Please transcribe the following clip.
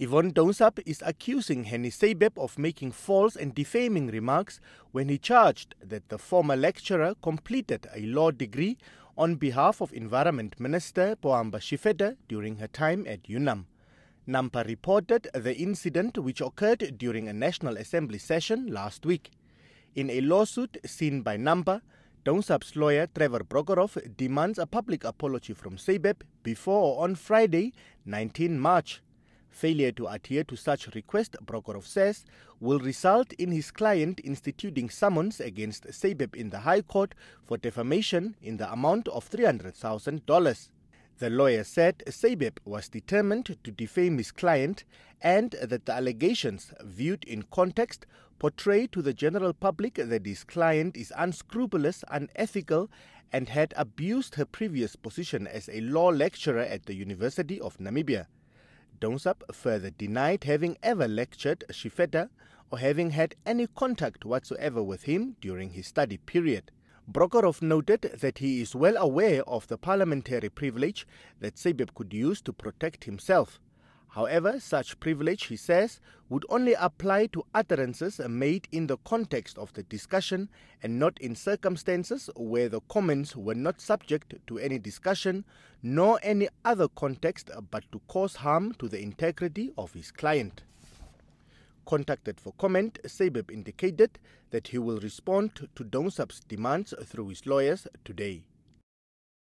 Yvonne Donsap is accusing Henny Sebeb of making false and defaming remarks when he charged that the former lecturer completed a law degree on behalf of Environment Minister Poamba Shifeda during her time at UNAM. Nampa reported the incident which occurred during a National Assembly session last week. In a lawsuit seen by Nampa, Donsap's lawyer Trevor Prokhorov demands a public apology from Sebeb before or on Friday, 19 March. Failure to adhere to such request, Brokorov says, will result in his client instituting summons against Sabeb in the High Court for defamation in the amount of $300,000. The lawyer said Sabeb was determined to defame his client and that the allegations, viewed in context, portray to the general public that his client is unscrupulous, unethical, and had abused her previous position as a law lecturer at the University of Namibia. Donsap further denied having ever lectured Shifeta or having had any contact whatsoever with him during his study period. Brokorov noted that he is well aware of the parliamentary privilege that Sebeb could use to protect himself. However, such privilege, he says, would only apply to utterances made in the context of the discussion and not in circumstances where the comments were not subject to any discussion nor any other context but to cause harm to the integrity of his client. Contacted for comment, Sabib indicated that he will respond to Donsap's demands through his lawyers today.